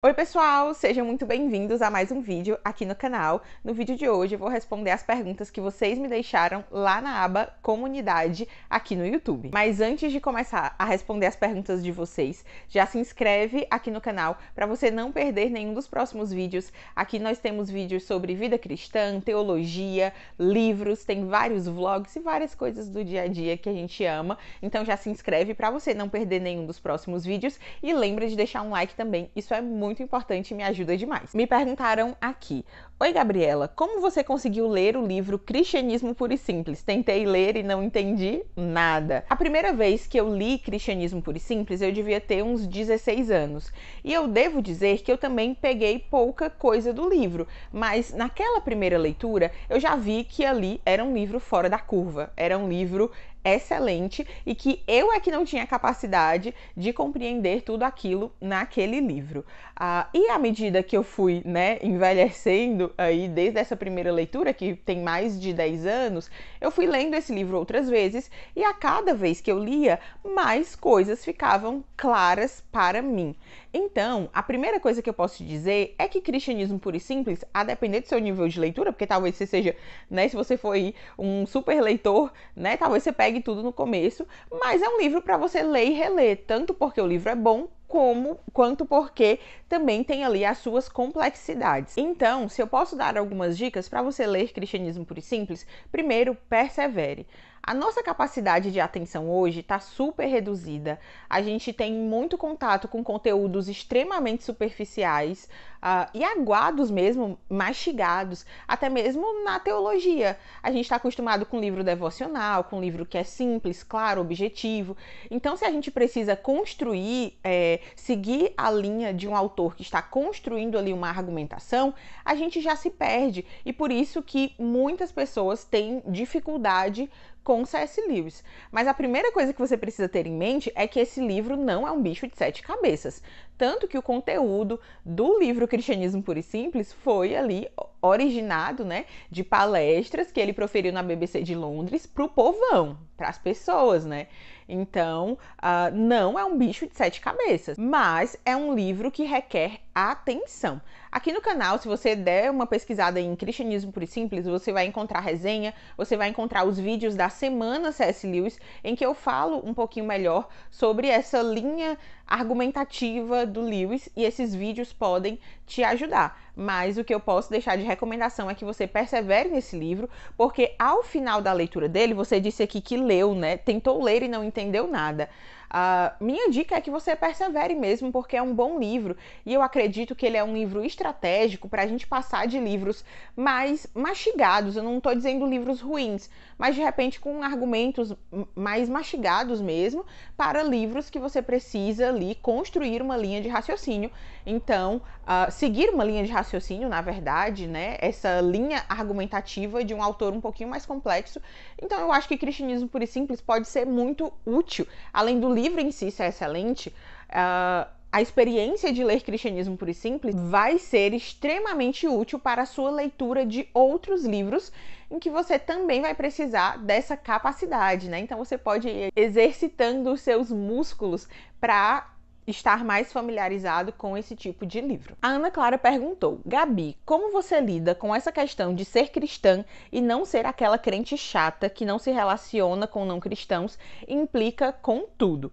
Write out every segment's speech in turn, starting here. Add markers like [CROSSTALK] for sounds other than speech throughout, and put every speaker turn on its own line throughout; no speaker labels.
Oi pessoal, sejam muito bem-vindos a mais um vídeo aqui no canal. No vídeo de hoje eu vou responder as perguntas que vocês me deixaram lá na aba Comunidade aqui no YouTube. Mas antes de começar a responder as perguntas de vocês, já se inscreve aqui no canal para você não perder nenhum dos próximos vídeos. Aqui nós temos vídeos sobre vida cristã, teologia, livros, tem vários vlogs e várias coisas do dia a dia que a gente ama. Então já se inscreve para você não perder nenhum dos próximos vídeos e lembra de deixar um like também. Isso é muito muito importante e me ajuda demais. Me perguntaram aqui: Oi, Gabriela, como você conseguiu ler o livro Cristianismo Puro e Simples? Tentei ler e não entendi nada. A primeira vez que eu li Cristianismo Puro e Simples, eu devia ter uns 16 anos. E eu devo dizer que eu também peguei pouca coisa do livro, mas naquela primeira leitura eu já vi que ali era um livro fora da curva, era um livro excelente e que eu é que não tinha capacidade de compreender tudo aquilo naquele livro. Ah, e à medida que eu fui né, envelhecendo aí desde essa primeira leitura, que tem mais de 10 anos, eu fui lendo esse livro outras vezes e a cada vez que eu lia, mais coisas ficavam claras para mim. Então, a primeira coisa que eu posso dizer é que cristianismo puro e simples, a depender do seu nível de leitura, porque talvez você seja, né, se você for um super leitor, né, talvez você pegue consegue tudo no começo, mas é um livro para você ler e reler, tanto porque o livro é bom como quanto porque também tem ali as suas complexidades. Então, se eu posso dar algumas dicas para você ler Cristianismo por e Simples, primeiro persevere. A nossa capacidade de atenção hoje está super reduzida. A gente tem muito contato com conteúdos extremamente superficiais uh, e aguados mesmo, mastigados, até mesmo na teologia. A gente está acostumado com livro devocional, com livro que é simples, claro, objetivo. Então, se a gente precisa construir, é, seguir a linha de um autor que está construindo ali uma argumentação, a gente já se perde. E por isso que muitas pessoas têm dificuldade com C.S. Lewis. Mas a primeira coisa que você precisa ter em mente é que esse livro não é um bicho de sete cabeças. Tanto que o conteúdo do livro Cristianismo Puro e Simples foi ali originado né, de palestras que ele proferiu na BBC de Londres para o povão para as pessoas, né? Então, uh, não é um bicho de sete cabeças, mas é um livro que requer atenção. Aqui no canal, se você der uma pesquisada em Cristianismo por Simples, você vai encontrar resenha, você vai encontrar os vídeos da semana C.S. Lewis, em que eu falo um pouquinho melhor sobre essa linha argumentativa do Lewis e esses vídeos podem te ajudar. Mas o que eu posso deixar de recomendação é que você persevere nesse livro, porque ao final da leitura dele, você disse aqui que leu, né? Tentou ler e não entendeu nada. A minha dica é que você persevere mesmo, porque é um bom livro e eu acredito que ele é um livro estratégico para a gente passar de livros mais mastigados. Eu não estou dizendo livros ruins, mas de repente com argumentos mais mastigados mesmo, para livros que você precisa ali construir uma linha de raciocínio. Então, uh, seguir uma linha de raciocínio, na verdade, né? Essa linha argumentativa de um autor um pouquinho mais complexo. Então, eu acho que Cristianismo por e Simples pode ser muito útil, além do livro em si é excelente, uh, a experiência de ler Cristianismo por e Simples vai ser extremamente útil para a sua leitura de outros livros em que você também vai precisar dessa capacidade, né? Então você pode ir exercitando os seus músculos para estar mais familiarizado com esse tipo de livro. A Ana Clara perguntou: Gabi, como você lida com essa questão de ser cristã e não ser aquela crente chata que não se relaciona com não cristãos e implica com tudo?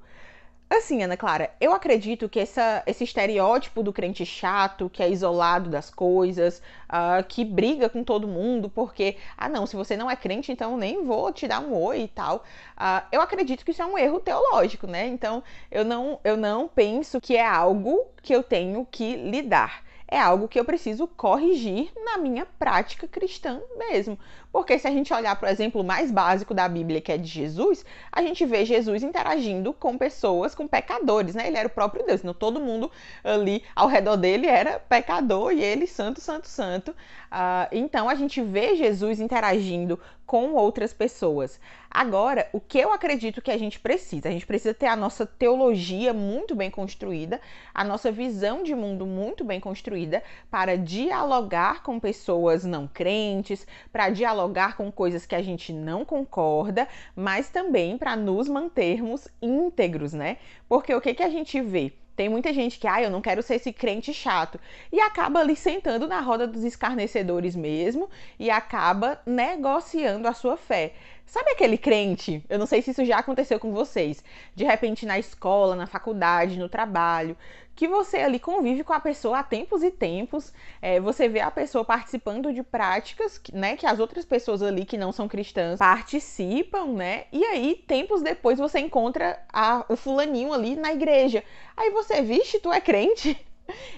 Assim, Ana Clara, eu acredito que essa, esse estereótipo do crente chato, que é isolado das coisas, uh, que briga com todo mundo, porque, ah, não, se você não é crente, então nem vou te dar um oi e tal. Uh, eu acredito que isso é um erro teológico, né? Então, eu não, eu não penso que é algo que eu tenho que lidar é algo que eu preciso corrigir na minha prática cristã mesmo. Porque se a gente olhar para o exemplo mais básico da Bíblia, que é de Jesus, a gente vê Jesus interagindo com pessoas, com pecadores, né? Ele era o próprio Deus, então, todo mundo ali ao redor dele era pecador e ele santo, santo, santo. Uh, então a gente vê Jesus interagindo com outras pessoas. Agora, o que eu acredito que a gente precisa? A gente precisa ter a nossa teologia muito bem construída, a nossa visão de mundo muito bem construída para dialogar com pessoas não crentes, para dialogar dialogar com coisas que a gente não concorda, mas também para nos mantermos íntegros, né? Porque o que, que a gente vê? Tem muita gente que, ah, eu não quero ser esse crente chato. E acaba ali sentando na roda dos escarnecedores mesmo e acaba negociando a sua fé. Sabe aquele crente? Eu não sei se isso já aconteceu com vocês. De repente na escola, na faculdade, no trabalho, que você ali convive com a pessoa há tempos e tempos, é, você vê a pessoa participando de práticas, né, que as outras pessoas ali que não são cristãs participam, né? E aí tempos depois você encontra a, o fulaninho ali na igreja. Aí você, vixe, tu é crente?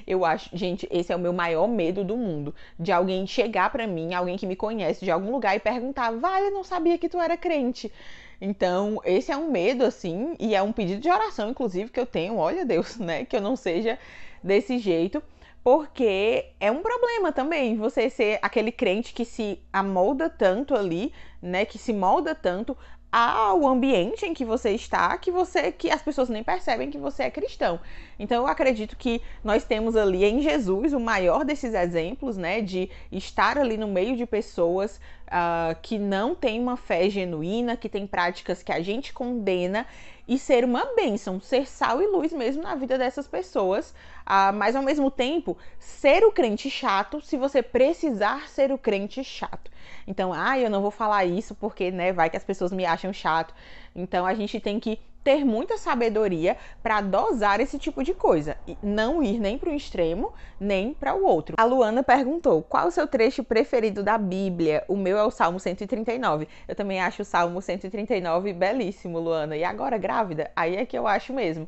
Eu acho, gente, esse é o meu maior medo do mundo. De alguém chegar para mim, alguém que me conhece de algum lugar e perguntar: Vale, não sabia que tu era crente. Então, esse é um medo, assim, e é um pedido de oração, inclusive, que eu tenho, olha Deus, [LAUGHS] né? Que eu não seja desse jeito, porque é um problema também você ser aquele crente que se amolda tanto ali, né? Que se molda tanto ao ambiente em que você está que você que as pessoas nem percebem que você é cristão. Então eu acredito que nós temos ali em Jesus o maior desses exemplos, né, de estar ali no meio de pessoas uh, que não têm uma fé genuína, que tem práticas que a gente condena e ser uma bênção, ser sal e luz mesmo na vida dessas pessoas, ah, mas ao mesmo tempo ser o crente chato se você precisar ser o crente chato. Então, ah, eu não vou falar isso porque, né, vai que as pessoas me acham chato. Então a gente tem que ter muita sabedoria para dosar esse tipo de coisa, e não ir nem para um extremo, nem para o outro. A Luana perguntou: "Qual o seu trecho preferido da Bíblia?". O meu é o Salmo 139. Eu também acho o Salmo 139 belíssimo, Luana. E agora grávida, aí é que eu acho mesmo.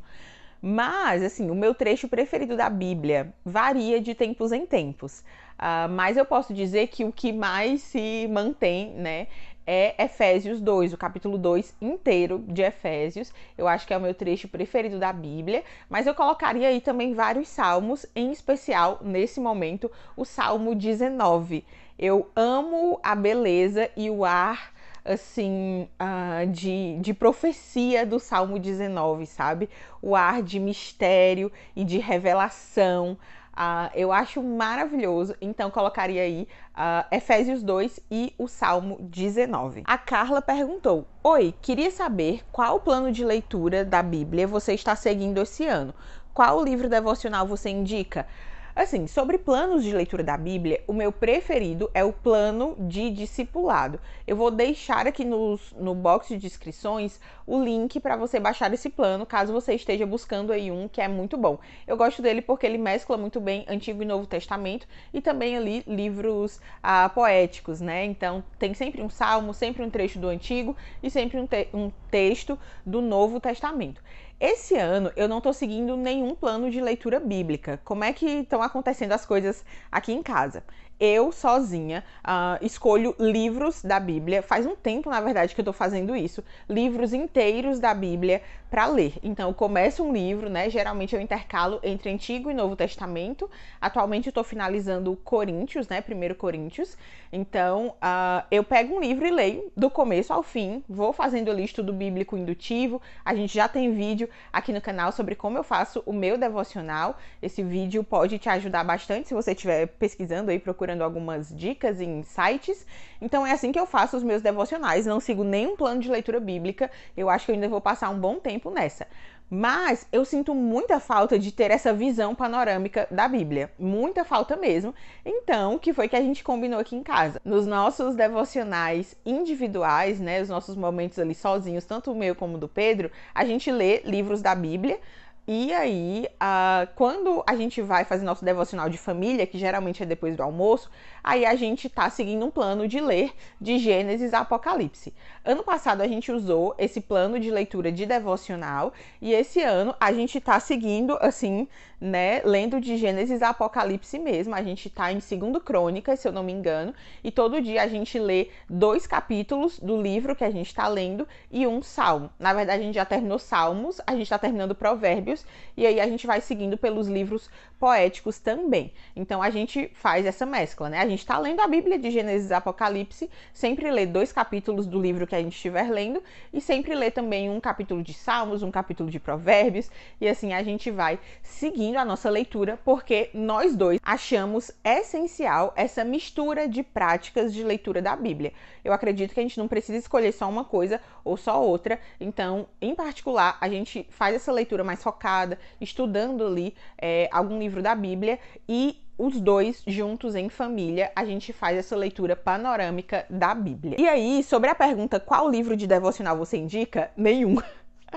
Mas, assim, o meu trecho preferido da Bíblia varia de tempos em tempos. Uh, mas eu posso dizer que o que mais se mantém, né, é Efésios 2, o capítulo 2 inteiro de Efésios. Eu acho que é o meu trecho preferido da Bíblia, mas eu colocaria aí também vários salmos, em especial nesse momento o Salmo 19. Eu amo a beleza e o ar assim, uh, de, de profecia do Salmo 19, sabe? O ar de mistério e de revelação, Uh, eu acho maravilhoso, então colocaria aí uh, Efésios 2 e o Salmo 19. A Carla perguntou: Oi, queria saber qual o plano de leitura da Bíblia você está seguindo esse ano. Qual livro devocional você indica? Assim, sobre planos de leitura da Bíblia, o meu preferido é o plano de discipulado. Eu vou deixar aqui nos, no box de descrições o link para você baixar esse plano, caso você esteja buscando aí um que é muito bom. Eu gosto dele porque ele mescla muito bem Antigo e Novo Testamento e também ali livros ah, poéticos, né? Então tem sempre um salmo, sempre um trecho do Antigo e sempre um, te um texto do Novo Testamento. Esse ano eu não estou seguindo nenhum plano de leitura bíblica. Como é que estão acontecendo as coisas aqui em casa? eu sozinha uh, escolho livros da Bíblia. Faz um tempo, na verdade, que eu tô fazendo isso. Livros inteiros da Bíblia para ler. Então, eu começo um livro, né? Geralmente eu intercalo entre Antigo e Novo Testamento. Atualmente eu tô finalizando Coríntios, né? Primeiro Coríntios. Então, uh, eu pego um livro e leio do começo ao fim. Vou fazendo ali estudo bíblico indutivo. A gente já tem vídeo aqui no canal sobre como eu faço o meu devocional. Esse vídeo pode te ajudar bastante se você estiver pesquisando aí, procurando procurando algumas dicas e insights. Então é assim que eu faço os meus devocionais, não sigo nenhum plano de leitura bíblica. Eu acho que eu ainda vou passar um bom tempo nessa. Mas eu sinto muita falta de ter essa visão panorâmica da Bíblia, muita falta mesmo. Então, que foi que a gente combinou aqui em casa? Nos nossos devocionais individuais, né, os nossos momentos ali sozinhos, tanto o meu como o do Pedro, a gente lê livros da Bíblia, e aí, uh, quando a gente vai fazer nosso devocional de família, que geralmente é depois do almoço, aí a gente tá seguindo um plano de ler de Gênesis a Apocalipse. Ano passado a gente usou esse plano de leitura de devocional e esse ano a gente tá seguindo, assim, né, lendo de Gênesis a Apocalipse mesmo. A gente tá em 2 Crônicas, se eu não me engano, e todo dia a gente lê dois capítulos do livro que a gente tá lendo e um salmo. Na verdade, a gente já terminou Salmos, a gente tá terminando Provérbios e aí a gente vai seguindo pelos livros poéticos também. Então a gente faz essa mescla, né? A gente está lendo a Bíblia de Gênesis e Apocalipse, sempre lê dois capítulos do livro que a gente estiver lendo e sempre lê também um capítulo de Salmos, um capítulo de Provérbios e assim a gente vai seguindo a nossa leitura porque nós dois achamos essencial essa mistura de práticas de leitura da Bíblia. Eu acredito que a gente não precisa escolher só uma coisa ou só outra. Então, em particular, a gente faz essa leitura mais focada, estudando ali é, algum livro livro da Bíblia e os dois juntos em família, a gente faz essa leitura panorâmica da Bíblia. E aí, sobre a pergunta qual livro de devocional você indica? Nenhum.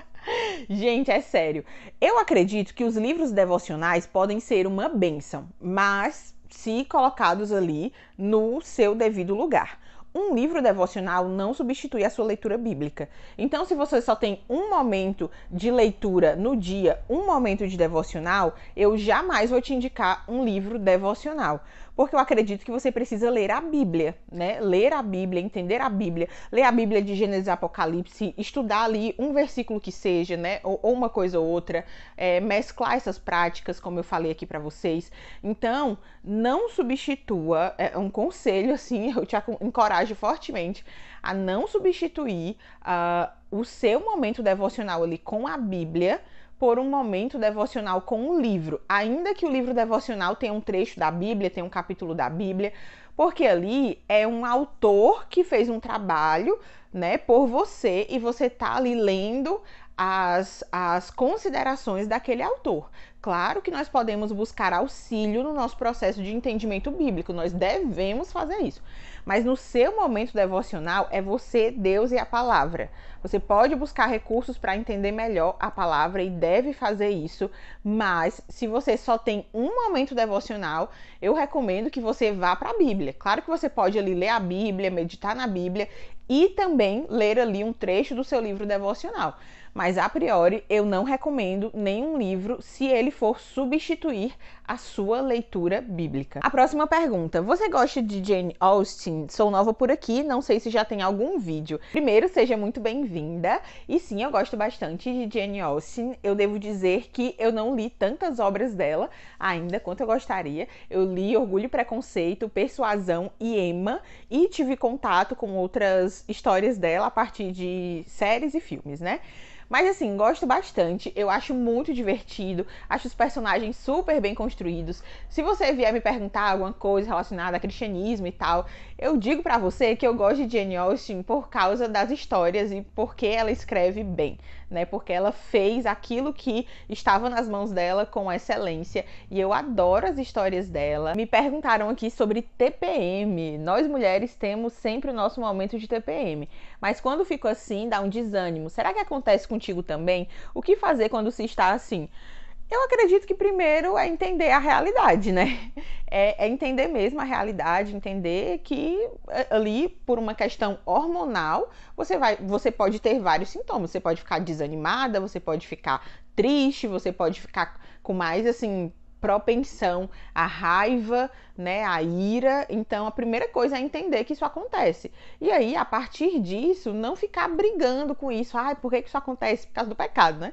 [LAUGHS] Gente, é sério. Eu acredito que os livros devocionais podem ser uma benção, mas se colocados ali no seu devido lugar um livro devocional não substitui a sua leitura bíblica. Então, se você só tem um momento de leitura no dia, um momento de devocional, eu jamais vou te indicar um livro devocional, porque eu acredito que você precisa ler a Bíblia, né? Ler a Bíblia, entender a Bíblia, ler a Bíblia de Gênesis e Apocalipse, estudar ali um versículo que seja, né? Ou, ou uma coisa ou outra, é, mesclar essas práticas, como eu falei aqui para vocês. Então, não substitua, é um conselho [LAUGHS] assim, eu te encorajo fortemente a não substituir uh, o seu momento devocional ali com a Bíblia por um momento devocional com um livro, ainda que o livro devocional tenha um trecho da Bíblia, tenha um capítulo da Bíblia, porque ali é um autor que fez um trabalho, né, por você e você tá ali lendo as, as considerações daquele autor. Claro que nós podemos buscar auxílio no nosso processo de entendimento bíblico, nós devemos fazer isso. Mas no seu momento devocional é você, Deus e a palavra. Você pode buscar recursos para entender melhor a palavra e deve fazer isso, mas se você só tem um momento devocional, eu recomendo que você vá para a Bíblia. Claro que você pode ali ler a Bíblia, meditar na Bíblia e também ler ali um trecho do seu livro devocional mas a priori eu não recomendo nenhum livro se ele for substituir a sua leitura bíblica. A próxima pergunta: Você gosta de Jane Austen? Sou nova por aqui, não sei se já tem algum vídeo. Primeiro, seja muito bem-vinda. E sim, eu gosto bastante de Jane Austen. Eu devo dizer que eu não li tantas obras dela ainda quanto eu gostaria. Eu li Orgulho e Preconceito, Persuasão e Emma e tive contato com outras histórias dela a partir de séries e filmes, né? Mas assim, gosto bastante, eu acho muito divertido, acho os personagens super bem construídos construídos. Se você vier me perguntar alguma coisa relacionada a cristianismo e tal, eu digo para você que eu gosto de Jane Austen por causa das histórias e porque ela escreve bem, né? Porque ela fez aquilo que estava nas mãos dela com excelência e eu adoro as histórias dela. Me perguntaram aqui sobre TPM. Nós mulheres temos sempre o nosso momento de TPM, mas quando fico assim dá um desânimo. Será que acontece contigo também? O que fazer quando se está assim? Eu acredito que primeiro é entender a realidade, né? É, é, entender mesmo a realidade, entender que é, ali, por uma questão hormonal, você, vai, você pode ter vários sintomas. Você pode ficar desanimada, você pode ficar triste, você pode ficar com mais assim propensão à raiva, né, à ira. Então, a primeira coisa é entender que isso acontece. E aí, a partir disso, não ficar brigando com isso. Ai, por que isso acontece? Por causa do pecado, né?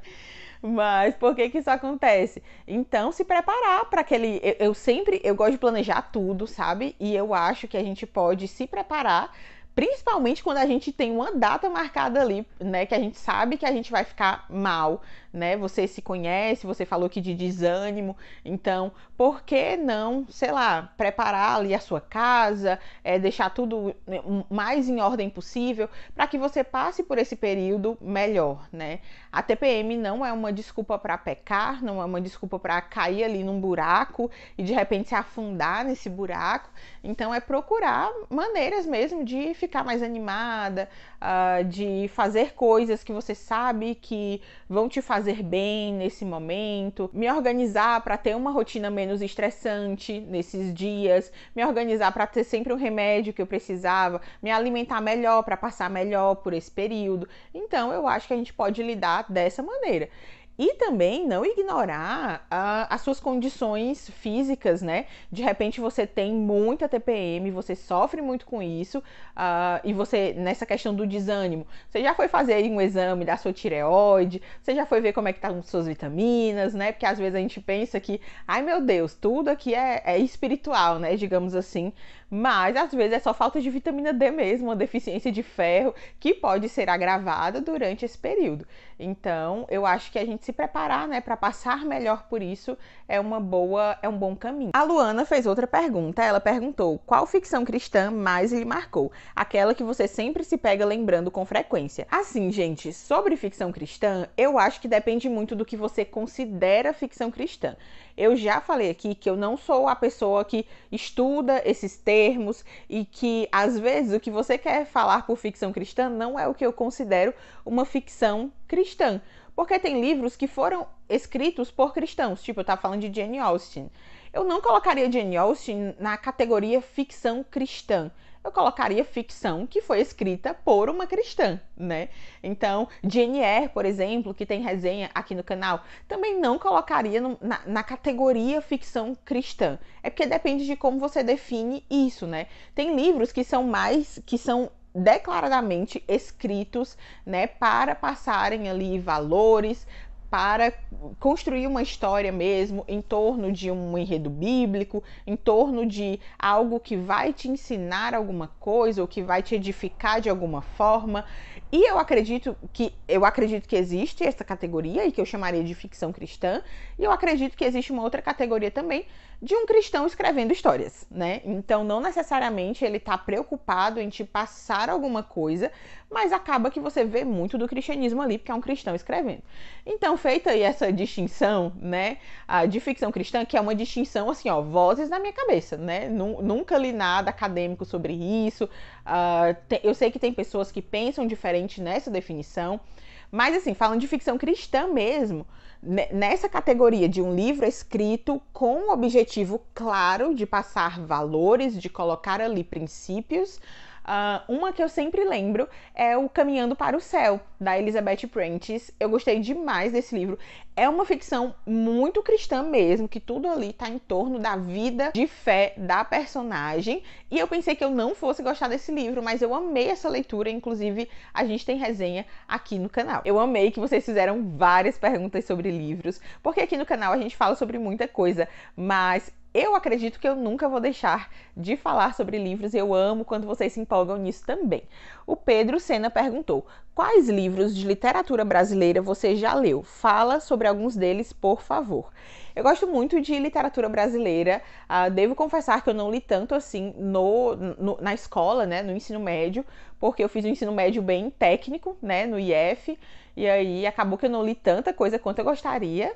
Mas por que que isso acontece? Então, se preparar para aquele. Eu, eu sempre. Eu gosto de planejar tudo, sabe? E eu acho que a gente pode se preparar principalmente quando a gente tem uma data marcada ali, né, que a gente sabe que a gente vai ficar mal, né? Você se conhece, você falou que de desânimo, então por que não, sei lá, preparar ali a sua casa, é, deixar tudo né, mais em ordem possível para que você passe por esse período melhor, né? A TPM não é uma desculpa para pecar, não é uma desculpa para cair ali num buraco e de repente se afundar nesse buraco. Então é procurar maneiras mesmo de ficar mais animada, uh, de fazer coisas que você sabe que vão te fazer bem nesse momento, me organizar para ter uma rotina menos estressante nesses dias, me organizar para ter sempre um remédio que eu precisava, me alimentar melhor para passar melhor por esse período. Então, eu acho que a gente pode lidar dessa maneira. E também não ignorar uh, as suas condições físicas, né? De repente você tem muita TPM, você sofre muito com isso, uh, e você, nessa questão do desânimo, você já foi fazer um exame da sua tireoide, você já foi ver como é que tá com suas vitaminas, né? Porque às vezes a gente pensa que, ai meu Deus, tudo aqui é, é espiritual, né? Digamos assim. Mas às vezes é só falta de vitamina D mesmo, uma deficiência de ferro que pode ser agravada durante esse período. Então, eu acho que a gente se se preparar, né, para passar melhor por isso, é uma boa, é um bom caminho. A Luana fez outra pergunta. Ela perguntou: "Qual ficção cristã mais lhe marcou? Aquela que você sempre se pega lembrando com frequência?". Assim, gente, sobre ficção cristã, eu acho que depende muito do que você considera ficção cristã. Eu já falei aqui que eu não sou a pessoa que estuda esses termos e que às vezes o que você quer falar por ficção cristã não é o que eu considero uma ficção cristã porque tem livros que foram escritos por cristãos, tipo eu estava falando de Jane Austen. Eu não colocaria Jane Austen na categoria ficção cristã. Eu colocaria ficção que foi escrita por uma cristã, né? Então, Jane por exemplo, que tem resenha aqui no canal, também não colocaria no, na, na categoria ficção cristã. É porque depende de como você define isso, né? Tem livros que são mais, que são declaradamente escritos, né, para passarem ali valores, para construir uma história mesmo em torno de um enredo bíblico, em torno de algo que vai te ensinar alguma coisa ou que vai te edificar de alguma forma. E eu acredito que eu acredito que existe essa categoria e que eu chamaria de ficção cristã, e eu acredito que existe uma outra categoria também de um cristão escrevendo histórias, né? Então não necessariamente ele está preocupado em te passar alguma coisa, mas acaba que você vê muito do cristianismo ali, porque é um cristão escrevendo. Então, feita aí essa distinção, né, de ficção cristã, que é uma distinção assim, ó, vozes na minha cabeça, né? Nunca li nada acadêmico sobre isso. Ah, eu sei que tem pessoas que pensam diferente nessa definição. Mas, assim, falando de ficção cristã mesmo, nessa categoria de um livro escrito com o objetivo claro de passar valores, de colocar ali princípios, Uh, uma que eu sempre lembro é o Caminhando para o Céu, da Elizabeth Prentice. Eu gostei demais desse livro. É uma ficção muito cristã mesmo, que tudo ali está em torno da vida de fé da personagem. E eu pensei que eu não fosse gostar desse livro, mas eu amei essa leitura. Inclusive, a gente tem resenha aqui no canal. Eu amei que vocês fizeram várias perguntas sobre livros, porque aqui no canal a gente fala sobre muita coisa, mas eu acredito que eu nunca vou deixar de falar sobre livros, eu amo quando vocês se empolgam nisso também. O Pedro Sena perguntou: Quais livros de literatura brasileira você já leu? Fala sobre alguns deles, por favor. Eu gosto muito de literatura brasileira, uh, devo confessar que eu não li tanto assim no, no, na escola, né, no ensino médio, porque eu fiz um ensino médio bem técnico, né, no IF, e aí acabou que eu não li tanta coisa quanto eu gostaria.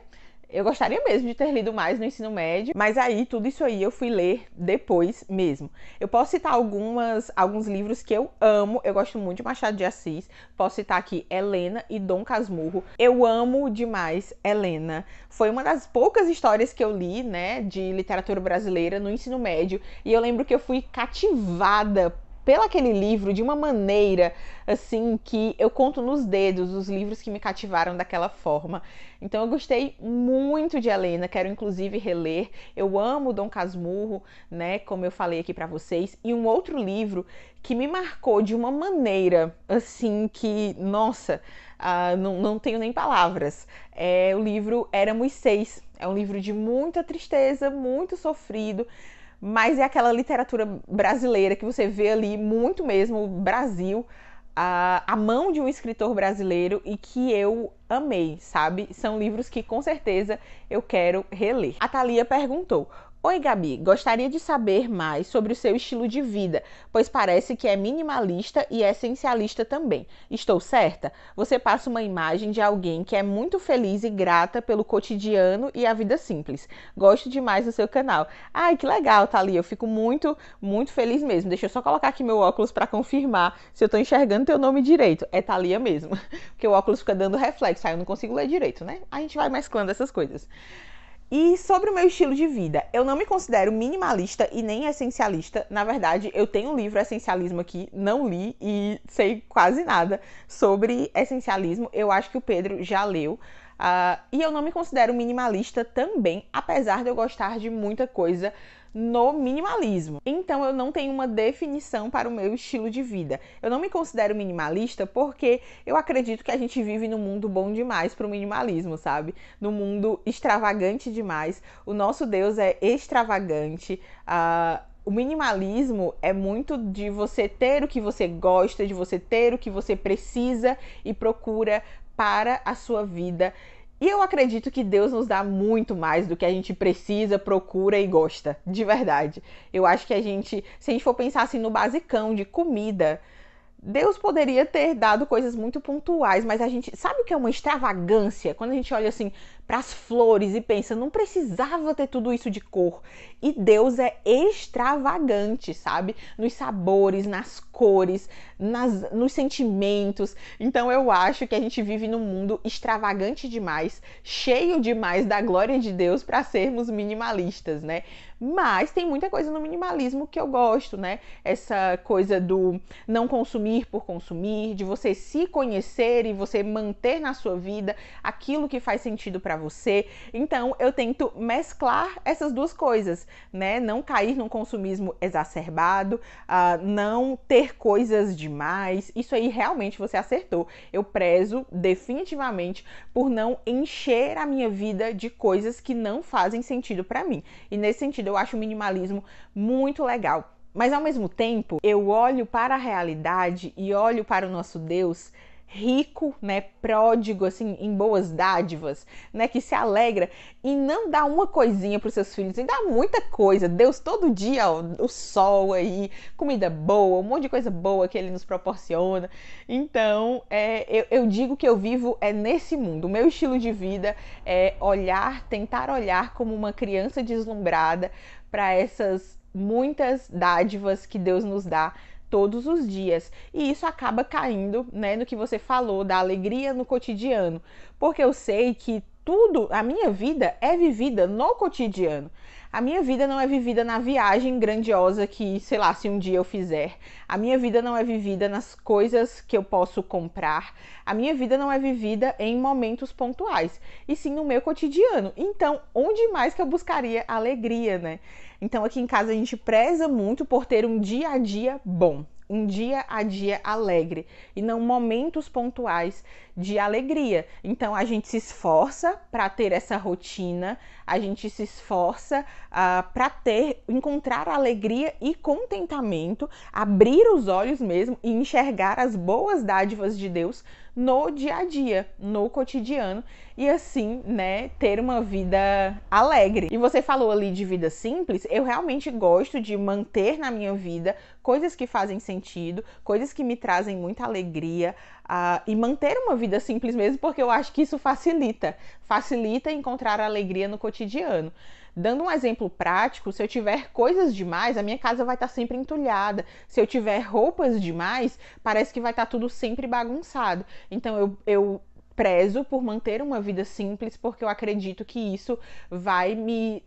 Eu gostaria mesmo de ter lido mais no ensino médio, mas aí tudo isso aí eu fui ler depois mesmo. Eu posso citar algumas, alguns livros que eu amo, eu gosto muito de Machado de Assis, posso citar aqui Helena e Dom Casmurro. Eu amo demais Helena. Foi uma das poucas histórias que eu li, né, de literatura brasileira no ensino médio, e eu lembro que eu fui cativada pelo aquele livro de uma maneira assim que eu conto nos dedos os livros que me cativaram daquela forma. Então eu gostei muito de Helena, quero inclusive reler. Eu amo Dom Casmurro, né, como eu falei aqui para vocês, e um outro livro que me marcou de uma maneira assim que, nossa, uh, não, não tenho nem palavras. É o livro Éramos Seis. É um livro de muita tristeza, muito sofrido, mas é aquela literatura brasileira que você vê ali muito mesmo o Brasil, a, a mão de um escritor brasileiro e que eu amei, sabe? São livros que com certeza eu quero reler. A Thalia perguntou: Oi, Gabi, gostaria de saber mais sobre o seu estilo de vida, pois parece que é minimalista e essencialista também. Estou certa? Você passa uma imagem de alguém que é muito feliz e grata pelo cotidiano e a vida simples. Gosto demais do seu canal. Ai, que legal, Thalia. Eu fico muito, muito feliz mesmo. Deixa eu só colocar aqui meu óculos para confirmar se eu estou enxergando teu nome direito. É Thalia mesmo. [LAUGHS] Porque o óculos fica dando reflexo, aí eu não consigo ler direito, né? A gente vai mesclando essas coisas. E sobre o meu estilo de vida, eu não me considero minimalista e nem essencialista. Na verdade, eu tenho um livro Essencialismo aqui, não li e sei quase nada sobre essencialismo. Eu acho que o Pedro já leu. Uh, e eu não me considero minimalista também, apesar de eu gostar de muita coisa no minimalismo. Então eu não tenho uma definição para o meu estilo de vida. Eu não me considero minimalista porque eu acredito que a gente vive num mundo bom demais para o minimalismo, sabe? Num mundo extravagante demais. O nosso Deus é extravagante. Uh, o minimalismo é muito de você ter o que você gosta, de você ter o que você precisa e procura para a sua vida e eu acredito que Deus nos dá muito mais do que a gente precisa, procura e gosta, de verdade. Eu acho que a gente, se a gente for pensar assim no basicão de comida, Deus poderia ter dado coisas muito pontuais, mas a gente. Sabe o que é uma extravagância? Quando a gente olha assim, para as flores e pensa, não precisava ter tudo isso de cor. E Deus é extravagante, sabe? Nos sabores, nas cores, nas, nos sentimentos. Então eu acho que a gente vive num mundo extravagante demais, cheio demais da glória de Deus para sermos minimalistas, né? Mas tem muita coisa no minimalismo que eu gosto, né? Essa coisa do não consumir por consumir, de você se conhecer e você manter na sua vida aquilo que faz sentido para para você. Então, eu tento mesclar essas duas coisas, né? Não cair num consumismo exacerbado, uh, não ter coisas demais. Isso aí realmente você acertou. Eu prezo definitivamente por não encher a minha vida de coisas que não fazem sentido para mim. E nesse sentido, eu acho o minimalismo muito legal. Mas ao mesmo tempo, eu olho para a realidade e olho para o nosso Deus rico, né, pródigo, assim, em boas dádivas, né, que se alegra e não dá uma coisinha para os seus filhos, e dá muita coisa. Deus todo dia, ó, o sol aí, comida boa, um monte de coisa boa que Ele nos proporciona. Então, é, eu, eu digo que eu vivo é nesse mundo. O meu estilo de vida é olhar, tentar olhar como uma criança deslumbrada para essas muitas dádivas que Deus nos dá todos os dias. E isso acaba caindo né, no que você falou, da alegria no cotidiano. Porque eu sei que tudo, a minha vida é vivida no cotidiano. A minha vida não é vivida na viagem grandiosa que, sei lá, se um dia eu fizer. A minha vida não é vivida nas coisas que eu posso comprar. A minha vida não é vivida em momentos pontuais, e sim no meu cotidiano. Então, onde mais que eu buscaria alegria, né? Então, aqui em casa a gente preza muito por ter um dia a dia bom um dia a dia alegre e não momentos pontuais de alegria. Então a gente se esforça para ter essa rotina, a gente se esforça uh, ah, para ter, encontrar alegria e contentamento, abrir os olhos mesmo e enxergar as boas dádivas de Deus no dia a dia, no cotidiano e assim, né, ter uma vida alegre. E você falou ali de vida simples, eu realmente gosto de manter na minha vida coisas que fazem sentido, coisas que me trazem muita alegria uh, e manter uma vida simples mesmo, porque eu acho que isso facilita, facilita encontrar alegria no cotidiano. Dando um exemplo prático, se eu tiver coisas demais, a minha casa vai estar tá sempre entulhada. Se eu tiver roupas demais, parece que vai estar tá tudo sempre bagunçado. Então eu, eu prezo por manter uma vida simples, porque eu acredito que isso vai me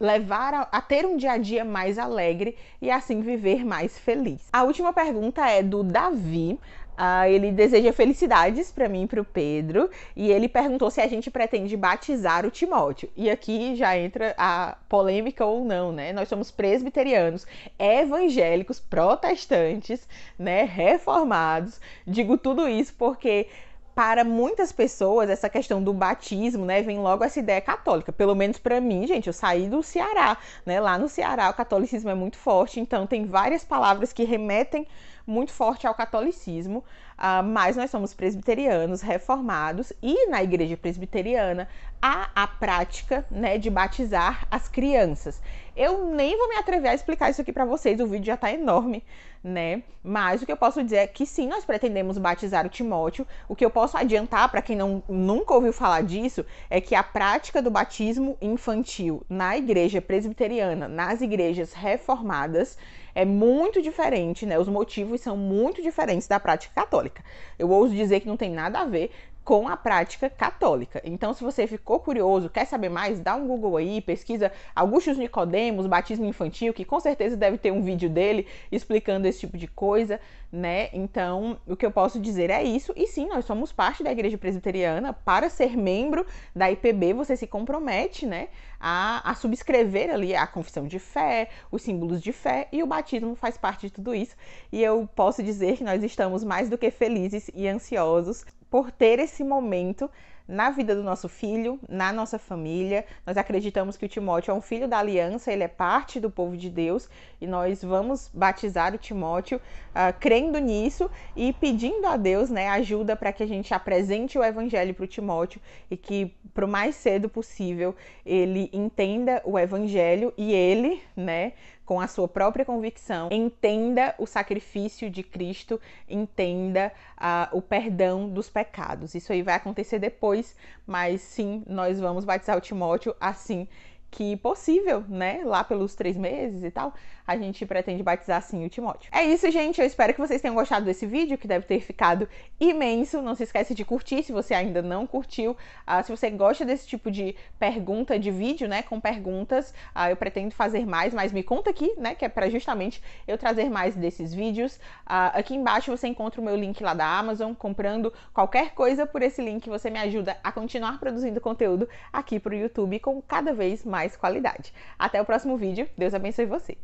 levar a, a, ter um dia a dia mais alegre e assim viver mais feliz. A última pergunta é do Davi. Uh, ele deseja felicidades para mim e para o Pedro e ele perguntou se a gente pretende batizar o Timóteo. E aqui já entra a polêmica ou não, né? Nós somos presbiterianos, evangélicos, protestantes, né? Reformados. Digo tudo isso porque para muitas pessoas, essa questão do batismo, né, vem logo essa ideia católica. Pelo menos para mim, gente, eu saí do Ceará, né? Lá no Ceará o catolicismo é muito forte, então tem várias palavras que remetem muito forte ao catolicismo, uh, mas nós somos presbiterianos, reformados, e na igreja presbiteriana há a prática né, de batizar as crianças. Eu nem vou me atrever a explicar isso aqui para vocês, o vídeo já está enorme, né? Mas o que eu posso dizer é que sim, nós pretendemos batizar o Timóteo. O que eu posso adiantar para quem não, nunca ouviu falar disso é que a prática do batismo infantil na igreja presbiteriana, nas igrejas reformadas, é muito diferente, né? Os motivos são muito diferentes da prática católica. Eu ouso dizer que não tem nada a ver, com a prática católica. Então, se você ficou curioso, quer saber mais, dá um Google aí, pesquisa Augusto Nicodemos, batismo infantil, que com certeza deve ter um vídeo dele explicando esse tipo de coisa, né? Então, o que eu posso dizer é isso. E sim, nós somos parte da Igreja Presbiteriana. Para ser membro da IPB, você se compromete, né, a, a subscrever ali a confissão de fé, os símbolos de fé e o batismo faz parte de tudo isso. E eu posso dizer que nós estamos mais do que felizes e ansiosos por ter esse momento na vida do nosso filho, na nossa família. Nós acreditamos que o Timóteo é um filho da aliança, ele é parte do povo de Deus e nós vamos batizar o Timóteo uh, crendo nisso e pedindo a Deus né, ajuda para que a gente apresente o evangelho para o Timóteo e que, para o mais cedo possível, ele entenda o evangelho e ele, né? com a sua própria convicção, entenda o sacrifício de Cristo, entenda uh, o perdão dos pecados. Isso aí vai acontecer depois, mas sim, nós vamos batizar o Timóteo assim que possível, né? Lá pelos três meses e tal, a gente pretende batizar assim o Timóteo. É isso, gente. Eu espero que vocês tenham gostado desse vídeo, que deve ter ficado imenso. Não se esquece de curtir se você ainda não curtiu. Ah, se você gosta desse tipo de pergunta de vídeo, né? Com perguntas, ah, eu pretendo fazer mais, mas me conta aqui, né? Que é para justamente eu trazer mais desses vídeos. Ah, aqui embaixo você encontra o meu link lá da Amazon. Comprando qualquer coisa por esse link, você me ajuda a continuar produzindo conteúdo aqui pro YouTube com cada vez mais mais qualidade. Até o próximo vídeo. Deus abençoe você.